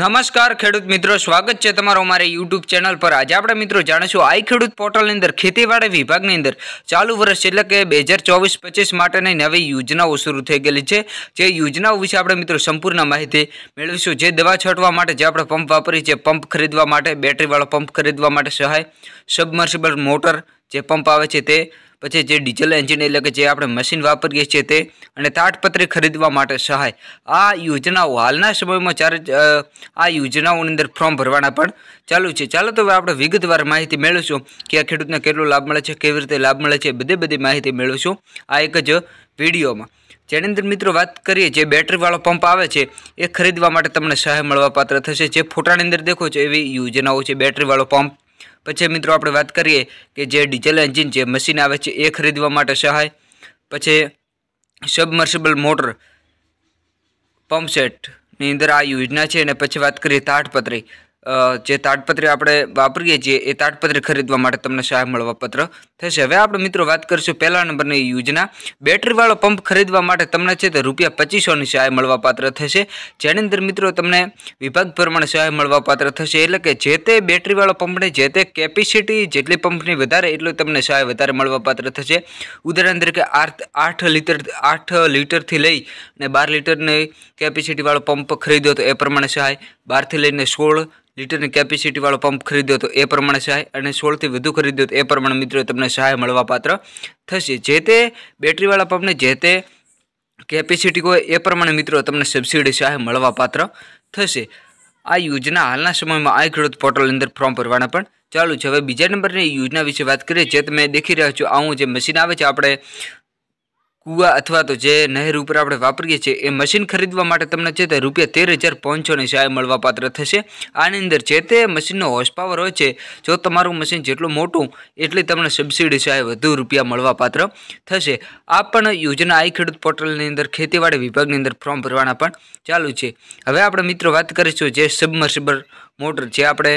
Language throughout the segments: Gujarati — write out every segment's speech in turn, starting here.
નમસ્કાર ખેડૂત મિત્રો સ્વાગત છે તમારો અમારી યુટ્યુબ ચેનલ પર આજે આપણે મિત્રો જાણીશું આઈ ખેડૂત પોર્ટલની અંદર ખેતીવાડી વિભાગની અંદર ચાલુ વર્ષ એટલે કે બે હજાર ચોવીસ પચીસ માટેની નવી યોજનાઓ શરૂ થઈ ગયેલી છે જે યોજનાઓ વિશે આપણે મિત્રો સંપૂર્ણ માહિતી મેળવીશું જે દવા છાંટવા માટે જે આપણે પંપ વાપરીએ છીએ પંપ ખરીદવા માટે બેટરીવાળો પંપ ખરીદવા માટે સહાય સબમર્સિબલ મોટર જે પંપ આવે છે તે પછી જે ડીઝલ એન્જિન એટલે કે જે આપણે મશીન વાપરીએ છીએ તે અને તાટપત્રી ખરીદવા માટે સહાય આ યોજનાઓ હાલના સમયમાં ચાર આ યોજનાઓની અંદર ફોર્મ ભરવાના પણ ચાલુ છે ચાલો તો હવે આપણે વિગતવાર માહિતી મેળવીશું કે આ ખેડૂતને કેટલો લાભ મળે છે કેવી રીતે લાભ મળે છે બધી બધી માહિતી મેળવીશું આ એક જ વિડીયોમાં જેની અંદર મિત્રો વાત કરીએ જે બેટરીવાળો પંપ આવે છે એ ખરીદવા માટે તમને સહાય મળવા પાત્ર થશે જે ફોટાની અંદર દેખો છો એવી યોજનાઓ છે બેટરીવાળો પંપ પછી મિત્રો આપણે વાત કરીએ કે જે ડીઝલ એન્જિન છે મશીન આવે છે એ ખરીદવા માટે સહાય પછી સબમર્સિબલ મોટર પંપસેટની અંદર આ યોજના છે અને પછી વાત કરીએ તાડપત્રી જે તાડપત્રી આપણે વાપરીએ છીએ એ તાડપત્રી ખરીદવા માટે તમને સહાય મળવાપત્ર થશે હવે આપણે મિત્રો વાત કરીશું પહેલા નંબરની યોજના બેટરીવાળો પંપ ખરીદવા માટે તમને છે તે રૂપિયા પચીસોની સહાય મળવાપાત્ર થશે જેની અંદર મિત્રો તમને વિભાગ પ્રમાણે સહાય મળવાપાત્ર થશે એટલે કે જે તે બેટરીવાળો પંપને જે તે કેપેસિટી જેટલી પંપની વધારે એટલું તમને સહાય વધારે મળવાપાત્ર થશે ઉદાહરણ તરીકે આઠ લીટર આઠ લીટરથી લઈ અને બાર લીટરની કેપેસિટીવાળો પંપ ખરીદ્યો તો એ પ્રમાણે સહાય બહારથી લઈને સોળ લીટરની કેપેસિટીવાળો પંપ ખરીદ્યો તો એ પ્રમાણે સહાય અને સોળથી વધુ ખરીદ્યો તો એ પ્રમાણે મિત્રો તમને સહાય મળવાપાત્ર થશે જે તે બેટરીવાળા પંપને જે તે કેપેસિટી હોય એ પ્રમાણે મિત્રો તમને સબસિડી સહાય મળવાપાત્ર થશે આ યોજના હાલના સમયમાં આ ખેડૂત પોર્ટલની અંદર ફોર્મ ભરવાના પણ ચાલુ છે હવે બીજા નંબરની યોજના વિશે વાત કરીએ જે તમે દેખી રહ્યા છો આવું જે મશીન આવે છે આપણે કૂવા અથવા તો જે નહેર ઉપર આપણે વાપરીએ છીએ એ મશીન ખરીદવા માટે તમને છે તે રૂપિયા તેર હજાર પાંચસોની સહાય મળવાપાત્ર થશે આની અંદર જે તે મશીનનો હોશપાવર હોય છે જો તમારું મશીન જેટલું મોટું એટલી તમને સબસિડી સહાય વધુ રૂપિયા મળવાપાત્ર થશે આ પણ યોજના આઈ ખેડૂત પોર્ટલની અંદર ખેતીવાડી વિભાગની અંદર ફોર્મ ભરવાના પણ ચાલુ છે હવે આપણે મિત્રો વાત કરીશું જે સબમર્સિબલ મોટર જે આપણે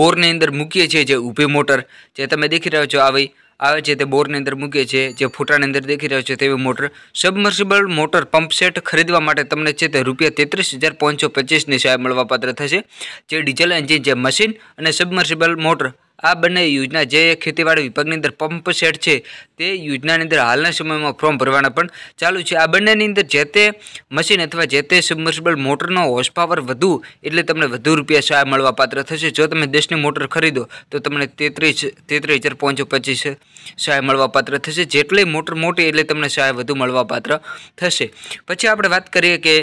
બોરની અંદર મૂકીએ છીએ જે ઊભી મોટર જે તમે દેખી રહ્યો છો આવી આવે છે તે બોરની અંદર મૂકીએ છીએ જે ફૂટાની અંદર દેખી રહ્યો છે તેવી motor submersible motor pump set ખરીદવા માટે તમને છે તે રૂપિયા તેત્રીસ હજાર પાંચસો પચીસની સહાય મળવાપાત્ર થશે જે ડીઝલ એન્જિન જે મશીન અને સબમર્સિબલ મોટર આ બંને યોજના જે ખેતીવાડી વિભાગની અંદર પંપ સેટ છે તે યોજનાની અંદર હાલના સમયમાં ફોર્મ ભરવાના પણ ચાલુ છે આ બંનેની અંદર જે તે મશીન અથવા જે તે સબમર્સિબલ મોટરનો હોર્સ પાવર વધુ એટલે તમને વધુ રૂપિયા સહાય મળવા પાત્ર થશે જો તમે દેશની મોટર ખરીદો તો તમને તેત્રીસ તેત્રીસ હજાર પાંચસો પચીસ સહાય મળવાપાત્ર થશે જેટલી મોટર મોટી એટલે તમને સહાય વધુ મળવાપાત્ર થશે પછી આપણે વાત કરીએ કે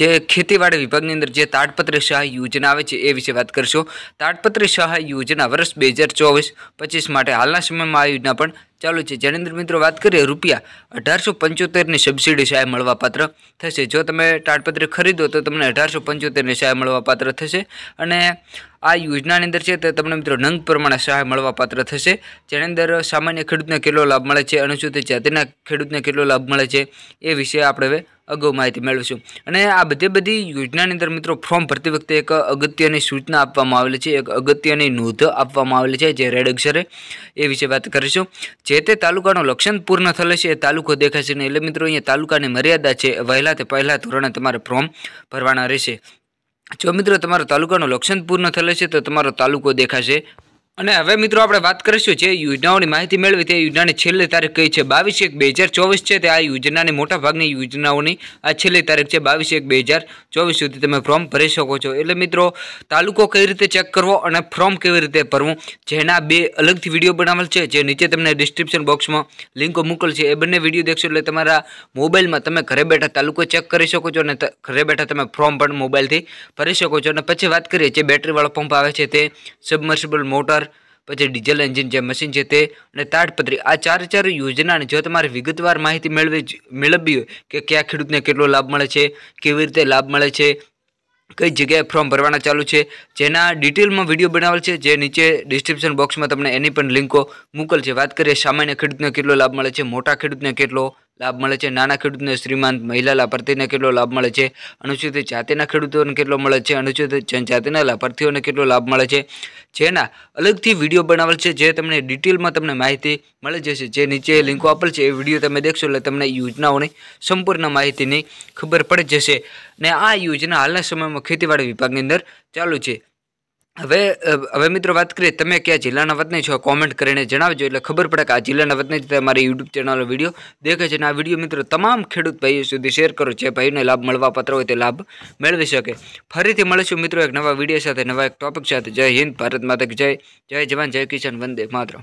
જે ખેતીવાડી વિભાગની અંદર જે તાડપત્ર સહાય યોજના આવે છે એ વિશે વાત કરશો તાડપત્ર સહાય યોજના વર્ષ બે હજાર ચોવીસ પચીસ માટે હાલના સમયમાં આ યોજના પણ ચાલુ છે જેની અંદર મિત્રો વાત કરીએ રૂપિયા અઢારસો પંચોતેરની સબસિડી સહાય મળવાપાત્ર થશે જો તમે તાડપત્ર ખરીદો તો તમને અઢારસો પંચોતેરની સહાય મળવાપાત્ર થશે અને આ યોજનાની અંદર છે તો તમને મિત્રો નંગ પ્રમાણે સહાય મળવાપાત્ર થશે જેની અંદર સામાન્ય ખેડૂતને કેટલો લાભ મળે છે અનુસૂચિત જાતિના ખેડૂતને કેટલો લાભ મળે છે એ વિશે આપણે હવે અગાઉ માહિતી મેળવીશું અને આ બધી બધી યોજનાની અંદર મિત્રો ફોર્મ ભરતી વખતે એક અગત્યની સૂચના આપવામાં આવેલી છે એક અગત્યની નોંધ આપવામાં આવેલી છે જે રેડ અક્ષરે એ વિશે વાત કરીશું જે તે તાલુકાનું લક્ષણ પૂર્ણ થયેલ છે એ તાલુકો દેખાશે નહીં એટલે મિત્રો અહીંયા તાલુકાની મર્યાદા છે વહેલા તે પહેલાં ધોરણે તમારે ફોર્મ ભરવાના રહેશે જો મિત્રો તમારો તાલુકાનું લક્ષણ પૂર્ણ થયેલ છે તો તમારો તાલુકો દેખાશે અને હવે મિત્રો આપણે વાત કરીશું જે યોજનાઓની માહિતી મેળવી તે યોજનાની છેલ્લી તારીખ કઈ છે બાવીસ એક બે હજાર ચોવીસ છે તે આ યોજનાની મોટાભાગની યોજનાઓની આ છેલ્લી તારીખ છે બાવીસ એક બે હજાર ચોવીસ સુધી તમે ફોર્મ ભરી શકો છો એટલે મિત્રો તાલુકો કઈ રીતે ચેક કરવો અને ફોર્મ કેવી રીતે ભરવું જેના બે અલગથી વિડીયો બનાવેલ છે જે નીચે તમને ડિસ્ક્રિપ્શન બોક્સમાં લિંકો મોકલ છે એ બંને વિડીયો દેખશો એટલે તમારા મોબાઈલમાં તમે ઘરે બેઠા તાલુકો ચેક કરી શકો છો અને ઘરે બેઠા તમે ફોર્મ પણ મોબાઈલથી ભરી શકો છો અને પછી વાત કરીએ જે બેટરીવાળો પંપ આવે છે તે સબમર્સિબલ મોટર પછી ડીઝલ એન્જિન જે મશીન છે તે અને તાડપત્રી આ ચાર ચાર યોજનાને જો તમારે વિગતવાર માહિતી મેળવી મેળવવી હોય કે કયા ખેડૂતને કેટલો લાભ મળે છે કેવી રીતે લાભ મળે છે કઈ જગ્યાએ ફોર્મ ભરવાના ચાલુ છે જેના ડિટેલમાં વિડીયો બનાવેલ છે જે નીચે ડિસ્ક્રિપ્શન બોક્સમાં તમને એની પણ લિંકો મોકલશે વાત કરીએ સામાન્ય ખેડૂતને કેટલો લાભ મળે છે મોટા ખેડૂતને કેટલો લાભ મળે છે નાના ખેડૂતને શ્રીમંત મહિલા લાભાર્થીને કેટલો લાભ મળે છે અનુસૂચિત જાતિના ખેડૂતોને કેટલો મળે છે અનુસૂચિત જનજાતિના લાભાર્થીઓને કેટલો લાભ મળે છે જેના અલગથી વિડીયો બનાવેલ છે જે તમને ડિટેલમાં તમને માહિતી મળી જશે જે નીચે લિંકો આપેલ છે એ વિડીયો તમે દેખશો એટલે તમને યોજનાઓની સંપૂર્ણ માહિતીની ખબર પડી જશે ને આ યોજના હાલના સમયમાં ખેતીવાડી વિભાગની અંદર ચાલુ છે હવે હવે મિત્રો વાત કરીએ તમે ક્યાં જિલ્લાના વતની છો કોમેન્ટ કરીને જણાવજો એટલે ખબર પડે કે આ જિલ્લાના વતની જ તમારી યુટ્યુબ ચેનલનો વિડીયો દેખે છે અને આ વિડીયો મિત્રો તમામ ખેડૂત ભાઈઓ સુધી શેર કરો જે ભાઈને લાભ મળવા પાત્ર હોય તે લાભ મેળવી શકે ફરીથી મળીશું મિત્રો એક નવા વિડીયો સાથે નવા એક ટોપિક સાથે જય હિન્દ ભારત માતા જય જય જવાન જય કિશન વંદે માત્ર